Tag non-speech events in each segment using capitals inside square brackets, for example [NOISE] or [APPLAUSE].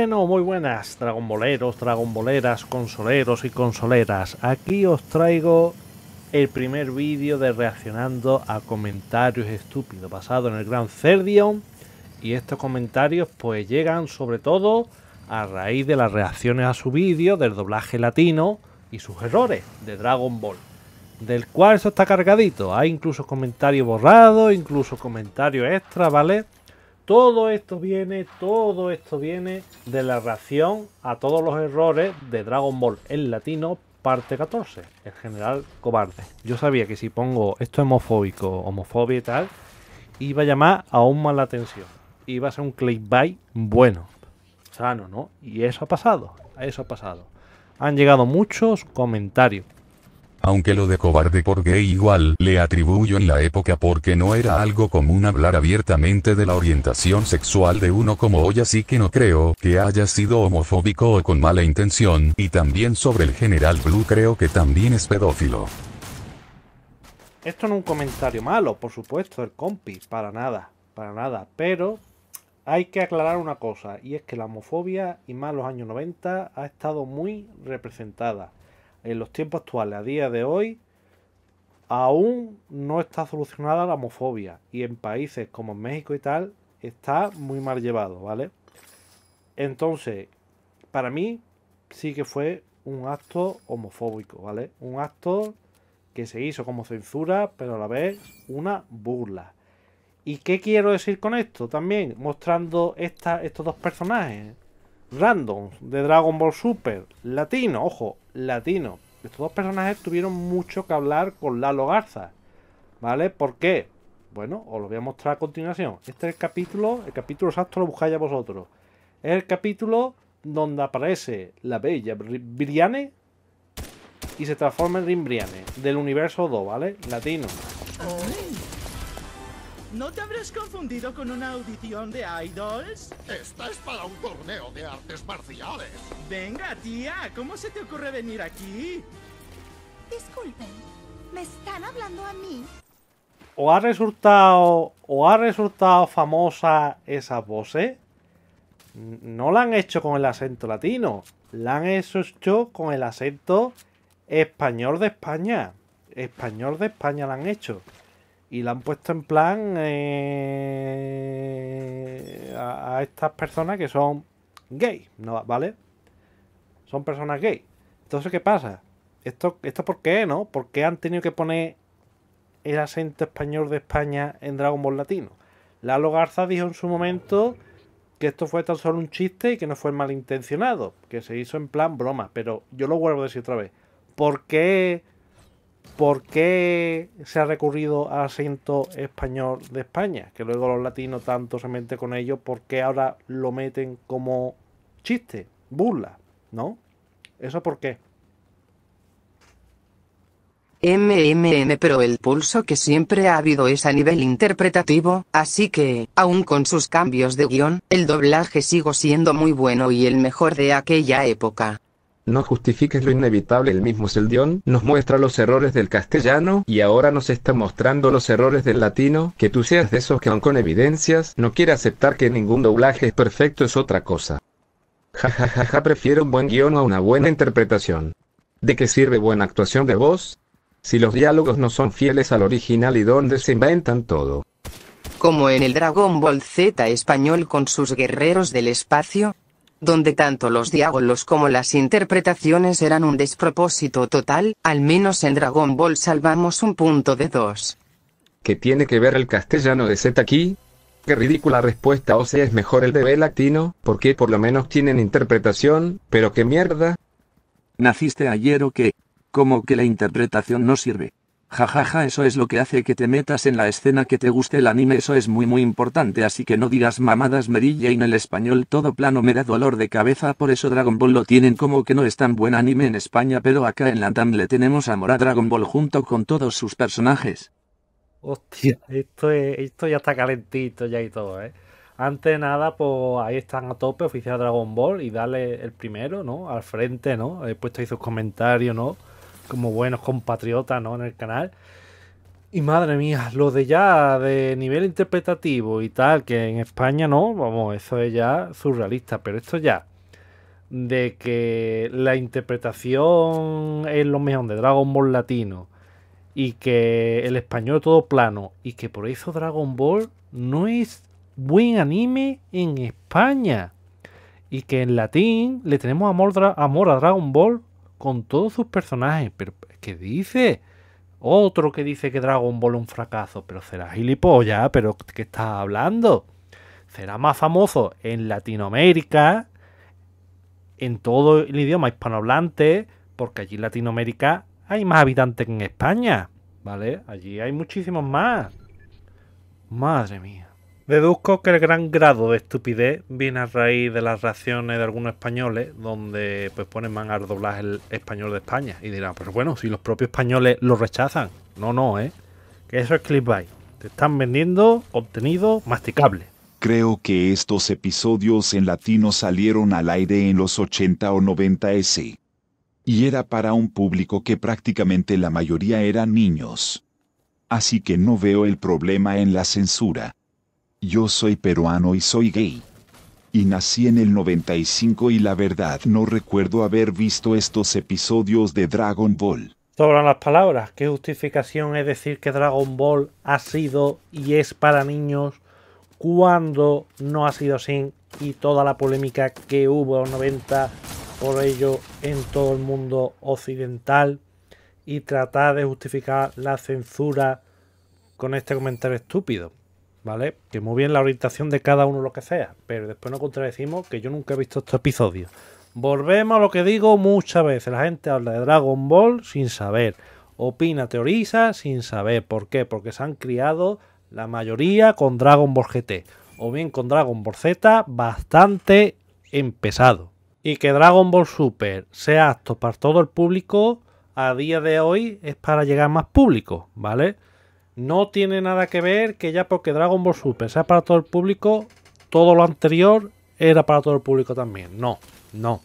Bueno, muy buenas, dragonboleros, dragonboleras, consoleros y consoleras. Aquí os traigo el primer vídeo de reaccionando a comentarios estúpidos basado en el Gran Cerdion. Y estos comentarios pues llegan sobre todo a raíz de las reacciones a su vídeo del doblaje latino y sus errores de Dragon Ball. Del cual eso está cargadito. Hay incluso comentarios borrados, incluso comentarios extra, ¿vale? Todo esto viene, todo esto viene de la reacción a todos los errores de Dragon Ball en latino, parte 14, el general cobarde. Yo sabía que si pongo esto homofóbico, homofobia y tal, iba a llamar aún más la atención. Iba a ser un clickbait bueno, sano, ¿no? Y eso ha pasado, eso ha pasado. Han llegado muchos comentarios aunque lo de cobarde por gay igual le atribuyo en la época porque no era algo común hablar abiertamente de la orientación sexual de uno como hoy así que no creo que haya sido homofóbico o con mala intención y también sobre el general Blue creo que también es pedófilo. Esto no es un comentario malo, por supuesto, el compi, para nada, para nada, pero hay que aclarar una cosa, y es que la homofobia, y más los años 90, ha estado muy representada en los tiempos actuales, a día de hoy, aún no está solucionada la homofobia y en países como México y tal está muy mal llevado, ¿vale? Entonces, para mí sí que fue un acto homofóbico, ¿vale? Un acto que se hizo como censura, pero a la vez una burla. ¿Y qué quiero decir con esto? También mostrando estos dos personajes Random, de Dragon Ball Super, latino, ojo, latino. Estos dos personajes tuvieron mucho que hablar con Lalo Garza. ¿Vale? ¿Por qué? Bueno, os lo voy a mostrar a continuación. Este es el capítulo, el capítulo exacto lo buscáis a vosotros. Es el capítulo donde aparece la bella Briane y se transforma en Rimbriane del universo 2, ¿vale? Latino. ¿No te habrás confundido con una audición de idols? Esta es para un torneo de artes marciales. Venga, tía, ¿cómo se te ocurre venir aquí? Disculpen, ¿me están hablando a mí? ¿O ha resultado, o ha resultado famosa esa eh? No la han hecho con el acento latino, la han hecho con el acento español de España. Español de España la han hecho y la han puesto en plan eh, a, estas personas que son gay, ¿no? ¿vale? Son personas gay. Entonces, ¿qué pasa? ¿Esto, ¿Esto por qué, no? ¿Por qué han tenido que poner el acento español de España en Dragon Ball Latino? Lalo Garza dijo en su momento que esto fue tan solo un chiste y que no fue malintencionado, que se hizo en plan broma, pero yo lo vuelvo a decir otra vez. ¿Por qué ¿por qué se ha recurrido al acento español de España? Que luego los latinos tanto se meten con ello, porque ahora lo meten como chiste, burla? ¿No? ¿Eso por qué? MMM pero el pulso que siempre ha habido es a nivel interpretativo, así que, aun con sus cambios de guión, el doblaje sigo siendo muy bueno y el mejor de aquella época. No justifiques lo inevitable. El mismo Seldión nos muestra los errores del castellano y ahora nos está mostrando los errores del latino. Que tú seas de esos que aun con evidencias no quiere aceptar que ningún doblaje es perfecto es otra cosa. Ja ja ja ja prefiero un buen guión a una buena interpretación. ¿De qué sirve buena actuación de voz? Si los diálogos no son fieles al original y donde se inventan todo. Como en el Dragon Ball Z español con sus guerreros del espacio, donde tanto los diálogos como las interpretaciones eran un despropósito total, al menos en Dragon Ball salvamos un punto de dos. ¿Qué tiene que ver el castellano de Z aquí? Qué ridícula respuesta, o sea es mejor el de latino, porque por lo menos tienen interpretación, pero qué mierda. ¿Naciste ayer o qué? Como que la interpretación no sirve. Jajaja, ja, ja, eso es lo que hace que te metas en la escena que te guste el anime, eso es muy muy importante, así que no digas mamadas merilla en el español todo plano me da dolor de cabeza, por eso Dragon Ball lo tienen como que no es tan buen anime en España, pero acá en la Latam le tenemos a a Dragon Ball junto con todos sus personajes. Hostia, esto, esto ya está calentito ya y todo, ¿eh? Antes de nada, pues ahí están a tope oficial Dragon Ball y dale el primero, ¿no? Al frente, ¿no? He puesto ahí sus comentarios, ¿no? como buenos compatriotas ¿no? en el canal. Y madre mía, lo de ya de nivel interpretativo y tal, que en España no, vamos, eso es ya surrealista, pero esto ya de que la interpretación es lo mejor de Dragon Ball latino y que el español todo plano y que por eso Dragon Ball no es buen anime en España y que en latín le tenemos amor a Dragon Ball con todos sus personajes. Pero, ¿qué dice? Otro que dice que Dragon Ball es un fracaso. Pero será gilipollas, pero ¿qué está hablando? Será más famoso en Latinoamérica, en todo el idioma hispanohablante, porque allí en Latinoamérica hay más habitantes que en España, ¿vale? Allí hay muchísimos más. Madre mía. Deduzco que el gran grado de estupidez viene a raíz de las reacciones de algunos españoles, donde pues ponen man al el español de España. Y dirán, pero bueno, si los propios españoles lo rechazan. No, no, ¿eh? Que eso es clickbait. Te están vendiendo obtenido masticable. Creo que estos episodios en latino salieron al aire en los 80 o 90 S. Y era para un público que prácticamente la mayoría eran niños. Así que no veo el problema en la censura. Yo soy peruano y soy gay. Y nací en el 95 y la verdad no recuerdo haber visto estos episodios de Dragon Ball. Sobran las palabras. ¿Qué justificación es decir que Dragon Ball ha sido y es para niños cuando no ha sido así y toda la polémica que hubo en los 90 por ello en todo el mundo occidental y tratar de justificar la censura con este comentario estúpido. ¿vale? Que muy bien la orientación de cada uno lo que sea, pero después nos contradecimos que yo nunca he visto estos episodios. Volvemos a lo que digo muchas veces, la gente habla de Dragon Ball sin saber, opina, teoriza sin saber, ¿por qué? Porque se han criado la mayoría con Dragon Ball GT, o bien con Dragon Ball Z bastante empezado. Y que Dragon Ball Super sea apto para todo el público, a día de hoy es para llegar más público, ¿vale? no tiene nada que ver que ya porque Dragon Ball Super sea para todo el público, todo lo anterior era para todo el público también. No, no.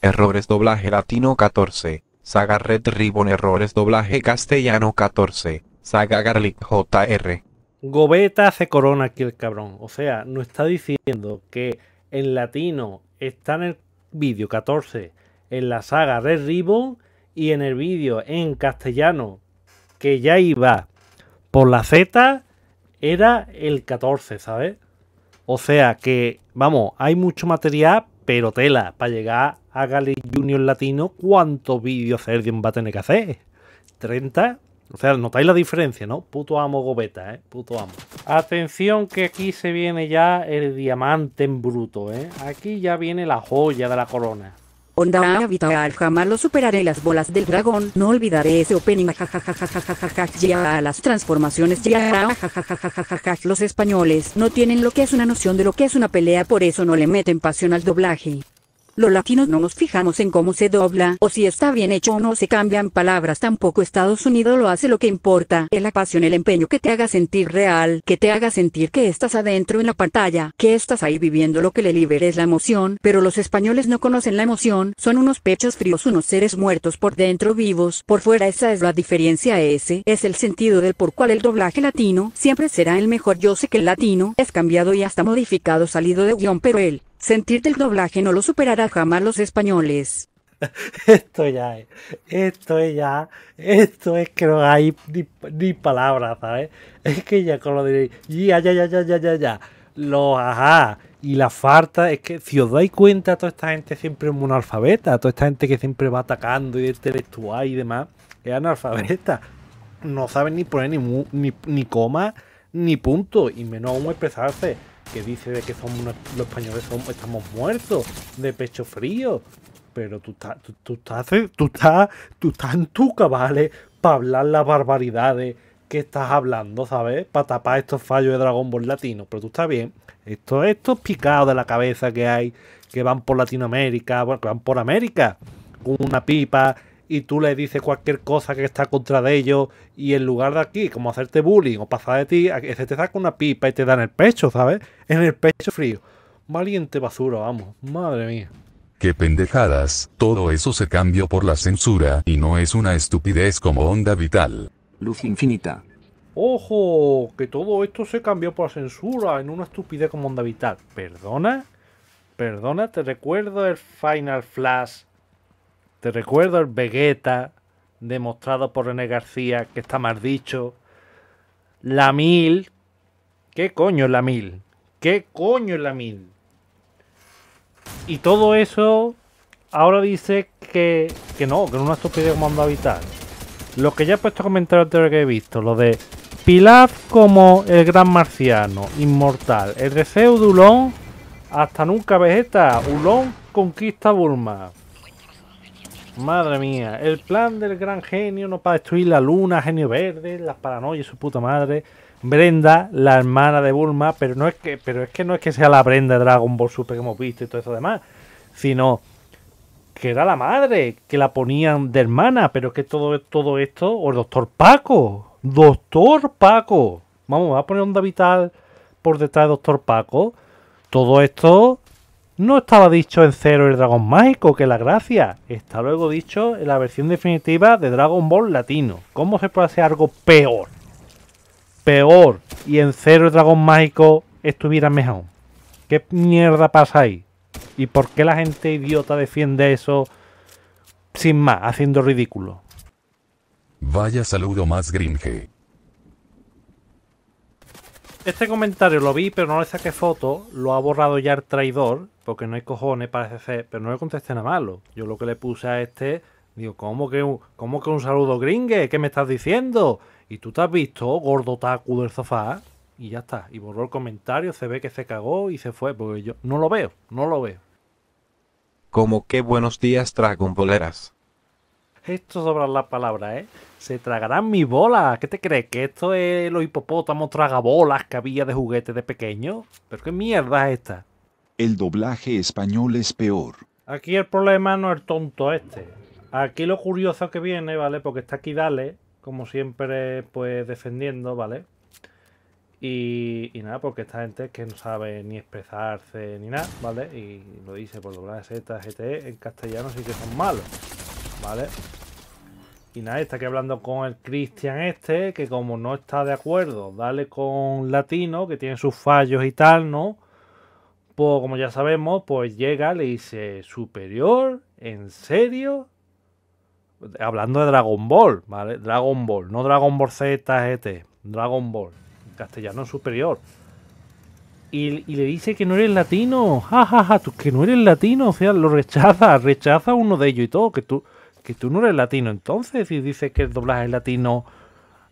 Errores doblaje latino 14. Saga Red Ribbon Errores doblaje castellano 14. Saga Garlic JR. Gobeta hace corona aquí el cabrón. O sea, no está diciendo que en latino está en el vídeo 14 en la saga Red Ribbon y en el vídeo en castellano que ya iba por la Z era el 14, ¿sabes? O sea que, vamos, hay mucho material, pero tela, para llegar a Gale Junior Latino, ¿cuántos vídeos Sergio va a tener que hacer? ¿30? O sea, notáis la diferencia, ¿no? Puto amo Gobeta, ¿eh? Puto amo. Atención que aquí se viene ya el diamante en bruto, ¿eh? Aquí ya viene la joya de la corona. Onda vital, jamás lo superaré las bolas del dragón. No olvidaré ese opening. Ya las transformaciones. Ya los españoles no tienen lo que es una noción de lo que es una pelea, por eso no le meten pasión al doblaje. Los latinos no nos fijamos en cómo se dobla o si está bien hecho o no se cambian palabras. Tampoco Estados Unidos lo hace. Lo que importa es la pasión, el empeño que te haga sentir real, que te haga sentir que estás adentro en la pantalla, que estás ahí viviendo. Lo que le libera es la emoción, pero los españoles no conocen la emoción. Son unos pechos fríos, unos seres muertos por dentro, vivos por fuera. Esa es la diferencia. Ese es el sentido del por cual el doblaje latino siempre será el mejor. Yo sé que el latino es cambiado y hasta modificado, salido de guión, pero él Sentirte el doblaje no lo superará jamás los españoles. [LAUGHS] Esto ya es, esto es ya, esto es que no hay ni, palabras, ¿sabes? Es que ya con lo de ya, ya, ya, ya, ya, ya, Lo... los ajá y la falta es que si os dais cuenta, toda esta gente siempre es muy analfabeta, toda esta gente que siempre va atacando y intelectual y demás, es analfabeta, no saben ni poner ni, ni, ni coma ni punto, y menos aún expresarse que dice de que los españoles estamos muertos, de pecho frío. Pero tú estás, tú, estás, tú estás, tú estás en tu cabales para hablar las barbaridades que estás hablando, ¿sabes? Para tapar estos fallos de Dragon Ball latino. Pero tú estás bien. Esto, estos picados de la cabeza que hay, que van por Latinoamérica, bueno, que van por América, con una pipa y tú le dices cualquier cosa que está contra de ellos y en lugar de aquí, como hacerte bullying o pasar de ti, se te saca una pipa y te da en el pecho, ¿sabes? En el pecho frío. Valiente basura, vamos. Madre mía. Qué pendejadas, todo eso se cambió por la censura y no es una estupidez como onda vital. Luz infinita. Ojo, que todo esto se cambió por la censura en una estupidez como onda vital. ¿Perdona? Perdona, te recuerdo el Final Flash te recuerdo el Vegeta, demostrado por René García, que está mal dicho. La mil. ¿Qué coño es la mil? ¿Qué coño es la mil? Y todo eso ahora dice que, que no, que no es una estupidez como anda a Lo que ya he puesto comentarios anteriores que he visto, lo de Pilaf como el gran marciano, inmortal. El deseo de Ulón, hasta nunca Vegeta. Ulón conquista Bulma. Madre mía, el plan del gran genio no para destruir la luna, genio verde, las paranoias, su puta madre. Brenda, la hermana de Bulma, pero no es que, pero es que no es que sea la Brenda de Dragon Ball Super que hemos visto y todo eso demás, sino que era la madre, que la ponían de hermana, pero que todo, todo esto, o el doctor Paco, doctor Paco, vamos, va a poner onda vital por detrás de doctor Paco, todo esto no estaba dicho en cero el dragón mágico, que la gracia. Está luego dicho en la versión definitiva de Dragon Ball latino. ¿Cómo se puede hacer algo peor? Peor. Y en cero el dragón mágico estuviera mejor. ¿Qué mierda pasa ahí? ¿Y por qué la gente idiota defiende eso sin más, haciendo ridículo? Vaya saludo más gringe. Este comentario lo vi, pero no le saqué foto. Lo ha borrado ya el traidor porque no hay cojones, parece ser, pero no le contesté nada malo. Yo lo que le puse a este, digo, ¿cómo que un, cómo que un saludo gringue? ¿Qué me estás diciendo? Y tú te has visto, gordo tacu del sofá, y ya está. Y borró el comentario, se ve que se cagó y se fue, porque yo no lo veo, no lo veo. Como que buenos días trago boleras. Esto sobra las palabra ¿eh? Se tragarán mis bolas. ¿Qué te crees? ¿Que esto es los hipopótamos tragabolas que había de juguete de pequeño? ¿Pero qué mierda es esta? El doblaje español es peor. Aquí el problema no es tonto este. Aquí lo curioso que viene, ¿vale? Porque está aquí Dale, como siempre, pues defendiendo, ¿vale? Y, nada, porque esta gente que no sabe ni expresarse ni nada, ¿vale? Y lo dice por doblar Z, GTE, en castellano sí que son malos, ¿vale? Y nada, está aquí hablando con el Cristian este, que como no está de acuerdo, dale con Latino, que tiene sus fallos y tal, ¿no? Pues como ya sabemos, pues llega, le dice, superior, ¿en serio? Hablando de Dragon Ball, ¿vale? Dragon Ball, no Dragon Ball Z, GT, Dragon Ball, castellano superior. Y, le dice que no eres latino, jajaja, ja, ja, tú que no eres latino, o sea, lo rechaza, rechaza uno de ellos y todo, que tú, que tú no eres latino entonces, y dices que el doblaje latino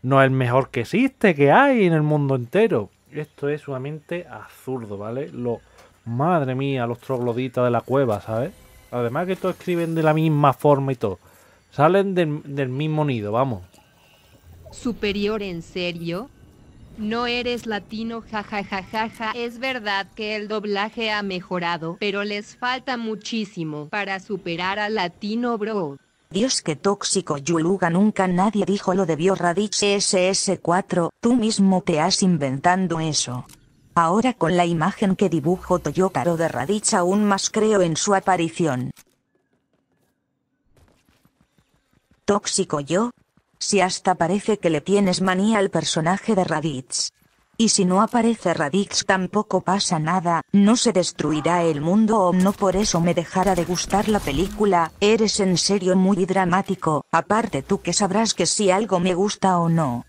no es el mejor que existe, que hay en el mundo entero. Esto es sumamente absurdo, ¿vale? Lo, Madre mía, los trogloditas de la cueva, ¿sabes? Además que todos escriben de la misma forma y todo. Salen del, mismo nido, vamos. ¿Superior en serio? No eres latino, jajajajaja. Es verdad que el doblaje ha mejorado, pero les falta muchísimo para superar al latino, bro. Dios qué tóxico Yuluga nunca nadie dijo lo de Ese SS4, tú mismo te has inventando eso. Ahora con la imagen que dibujo Toyokaro de Raditz aún más creo en su aparición. Tóxico yo, si hasta parece que le tienes manía al personaje de Raditz. Y si no aparece Raditz tampoco pasa nada, no se destruirá el mundo o no por eso me dejará de gustar la película, eres en serio muy dramático, aparte tú que sabrás que si algo me gusta o no.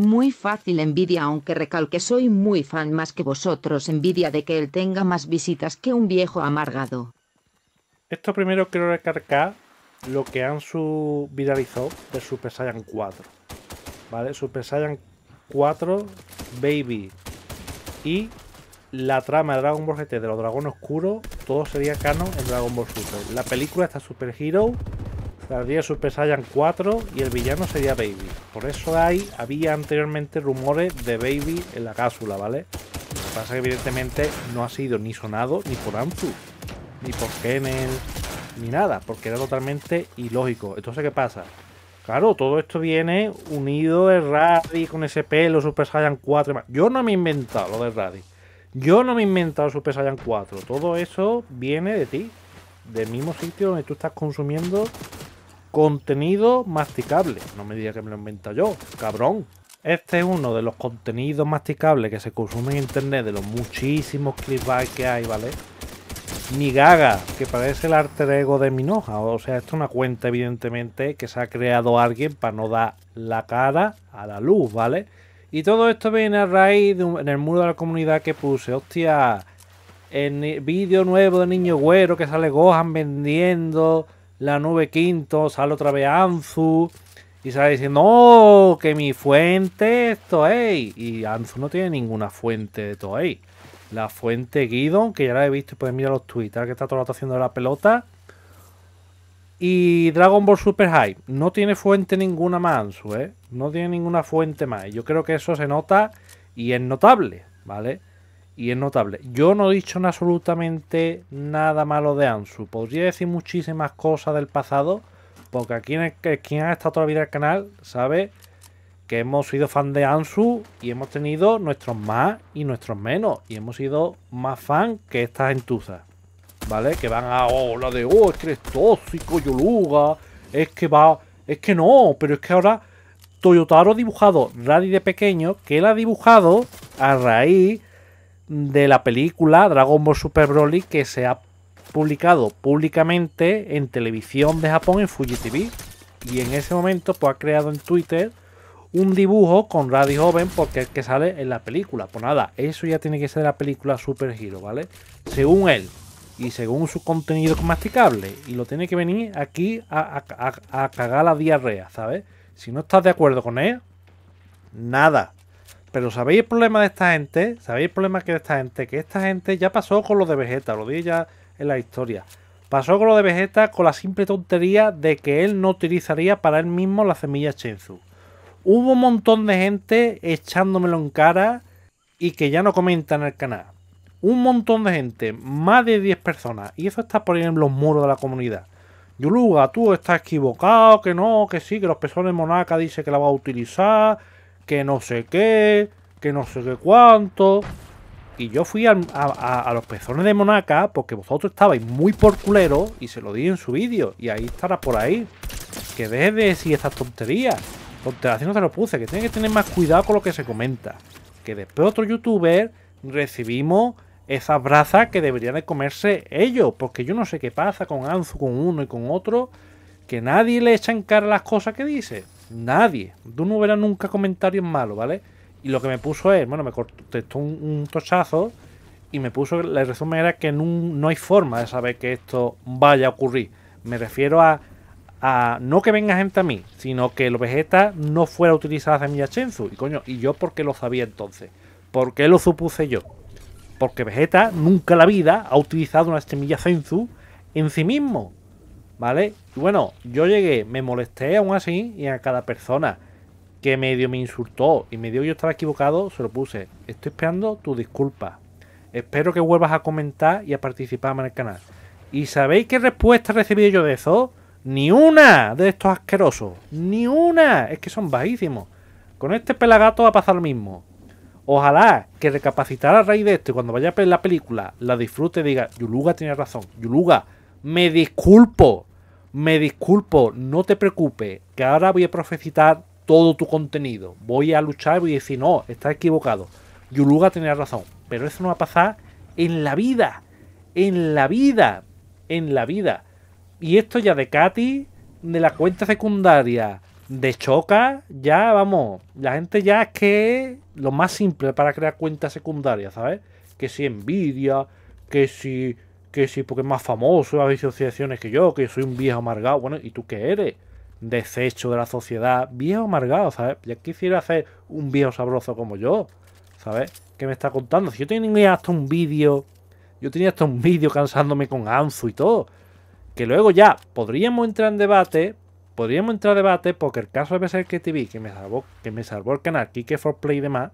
Muy fácil envidia, aunque recalque soy muy fan más que vosotros, envidia de que él tenga más visitas que un viejo amargado. Esto primero quiero recargar lo que han viralizó de Super Saiyan 4. ¿Vale? Super Saiyan 4, Baby y la trama de Dragon Ball GT de los Dragones Oscuros, todo sería canon en Dragon Ball Super. La película está Super Hero Daría Super Saiyan 4 y el villano sería Baby. Por eso ahí había anteriormente rumores de Baby en la cápsula, ¿vale? Lo que pasa es que evidentemente no ha sido ni sonado ni por Anzu, ni por Kennel, ni nada, porque era totalmente ilógico. Entonces, ¿qué pasa? Claro, todo esto viene unido de Raddy con ese pelo, Super Saiyan 4. Yo no me he inventado lo de Raddy. Yo no me he inventado Super Saiyan 4. Todo eso viene de ti. Del mismo sitio donde tú estás consumiendo Contenido masticable. No me diga que me lo invento yo, cabrón. Este es uno de los contenidos masticables que se consumen en internet, de los muchísimos clickbait que hay, ¿vale? Mi Gaga, que parece el de ego de Minoja. O sea, esto es una cuenta, evidentemente, que se ha creado alguien para no dar la cara a la luz, ¿vale? Y todo esto viene a raíz de un, en el muro de la comunidad que puse, hostia, el vídeo nuevo de Niño Güero que sale Gohan vendiendo la nube quinto, sale otra vez Anzu y sale diciendo, no, que mi fuente es Toei. Y Anzu no tiene ninguna fuente de Toei. La fuente Guidon, que ya la he visto, puedes mirar los tweets que está todo el rato haciendo la pelota. Y Dragon Ball Super High No tiene fuente ninguna más, Anzu, ¿eh? No tiene ninguna fuente más. Yo creo que eso se nota y es notable, ¿vale? y es notable. Yo no he dicho absolutamente nada malo de Ansu. Podría decir muchísimas cosas del pasado, porque aquí quien ha estado toda la vida en el canal sabe que hemos sido fan de Ansu y hemos tenido nuestros más y nuestros menos. Y hemos sido más fan que estas entuzas, ¿vale? Que van a, oh, de, oh, es que eres tóxico, Yoluga, es que va, es que no, pero es que ahora Toyotaro ha dibujado Radi de pequeño, que él ha dibujado a raíz de la película Dragon Ball Super Broly que se ha publicado públicamente en televisión de Japón en Fuji TV. Y en ese momento pues ha creado en Twitter un dibujo con Radio Joven porque es que sale en la película. Pues nada, eso ya tiene que ser la película Super Hero, ¿vale? Según él y según su contenido masticable. Y lo tiene que venir aquí a, a cagar la diarrea, ¿sabes? Si no estás de acuerdo con él, nada. Pero ¿sabéis el problema de esta gente? ¿Sabéis el problema que de esta gente? Que esta gente ya pasó con lo de Vegeta, lo dije ya en la historia. Pasó con lo de Vegeta con la simple tontería de que él no utilizaría para él mismo la semilla Chenzu. Hubo un montón de gente echándomelo en cara y que ya no comenta en el canal. Un montón de gente, más de 10 personas. Y eso está por ahí en los muros de la comunidad. Yuluga, tú estás equivocado, que no, que sí, que los de Monaca dice que la va a utilizar que no sé qué, que no sé qué cuánto. Y yo fui a, los pezones de Monaca porque vosotros estabais muy por culero y se lo di en su vídeo. Y ahí estará por ahí. Que deje de decir estas tonterías. Tonterías no se lo puse, que tienen que tener más cuidado con lo que se comenta. Que después otro youtuber recibimos esas brazas... que deberían de comerse ellos. Porque yo no sé qué pasa con Anzu, con uno y con otro. Que nadie le echa en cara las cosas que dice. Nadie. Tú no verás nunca comentarios malos, ¿vale? Y lo que me puso es, bueno, me contestó un, tochazo y me puso, la resumen era que no, hay forma de saber que esto vaya a ocurrir. Me refiero a, a no que venga gente a mí, sino que el Vegeta no fuera la semilla Zenzu, Y coño, ¿y yo por qué lo sabía entonces? ¿Por qué lo supuse yo? Porque Vegeta nunca en la vida ha utilizado una semilla Zenzu en sí mismo. ¿vale? Y bueno, yo llegué, me molesté aún así y a cada persona que medio me insultó y me dio yo estaba equivocado, se lo puse. Estoy esperando tu disculpa. Espero que vuelvas a comentar y a participar en el canal. ¿Y sabéis qué respuesta recibí yo de eso? Ni una de estos asquerosos. Ni una. Es que son bajísimos. Con este pelagato va a pasar lo mismo. Ojalá que recapacitar a raíz de esto y cuando vaya a ver la película, la disfrute y diga, Yuluga tiene razón. Yuluga, me disculpo me disculpo, no te preocupes, que ahora voy a profecitar todo tu contenido. Voy a luchar y voy a decir, no, estás equivocado. Yuluga tenía razón. Pero eso no va a pasar en la vida. En la vida. En la vida. Y esto ya de Katy, de la cuenta secundaria, de Choca, ya vamos. La gente ya es que lo más simple para crear cuentas secundarias, ¿sabes? Que si envidia, que si que sí, porque es más famoso, hay asociaciones que yo, que soy un viejo amargado. Bueno, ¿y tú qué eres? Desecho de la sociedad, viejo amargado, ¿sabes? Ya quisiera hacer un viejo sabroso como yo, ¿sabes? ¿Qué me está contando? Si yo tenía hasta un vídeo, yo tenía hasta un vídeo cansándome con Anzu y todo. Que luego ya podríamos entrar en debate, podríamos entrar en debate porque el caso de Berserk TV, que me salvó, que me salvó el canal Kike for Play y demás,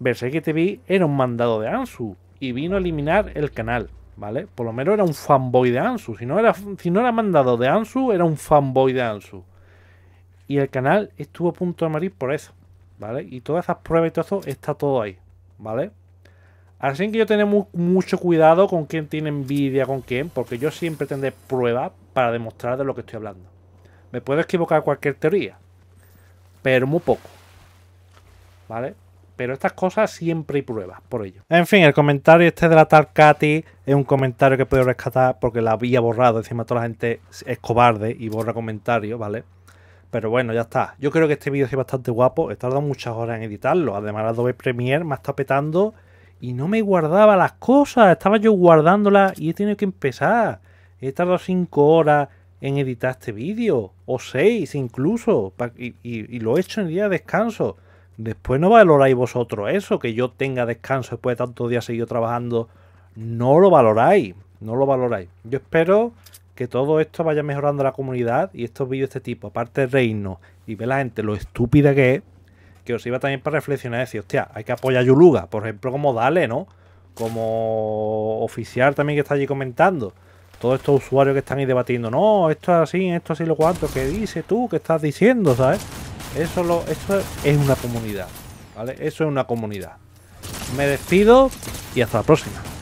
Berserk TV era un mandado de Ansu y vino a eliminar el canal, ¿vale? Por lo menos era un fanboy de Ansu. Si no era, si no era mandado de Ansu, era un fanboy de Ansu. Y el canal estuvo a punto de morir por eso, ¿vale? Y todas esas pruebas y todo eso está todo ahí, ¿vale? Así que yo tengo mucho cuidado con quién tiene envidia, con quién, porque yo siempre tendré pruebas para demostrar de lo que estoy hablando. Me puedo equivocar cualquier teoría, pero muy poco. ¿Vale? Pero estas cosas siempre hay pruebas por ello. En fin, el comentario este de la tal es un comentario que puedo rescatar porque la había borrado. Encima toda la gente es cobarde y borra comentarios, ¿vale? Pero bueno, ya está. Yo creo que este vídeo es bastante guapo. He tardado muchas horas en editarlo. Además, Adobe Premiere me estado petando y no me guardaba las cosas. Estaba yo guardándolas y he tenido que empezar. He tardado 5 horas en editar este vídeo. O 6 incluso. Y, y lo he hecho en el día de descanso. Después no valoráis vosotros eso, que yo tenga descanso después de tantos días seguido trabajando. No lo valoráis, no lo valoráis. Yo espero que todo esto vaya mejorando la comunidad y estos vídeos de este tipo, aparte de reino y ve la gente lo estúpida que es, que os iba también para reflexionar y decir, hostia, hay que apoyar a Yuluga, por ejemplo, como Dale, ¿no? Como oficial también que está allí comentando. Todos estos usuarios que están ahí debatiendo, no, esto es así, esto es así, lo cuanto, ¿qué dices tú? ¿Qué estás diciendo, sabes? Eso, eso es una comunidad, ¿vale? Eso es una comunidad. Me despido y hasta la próxima.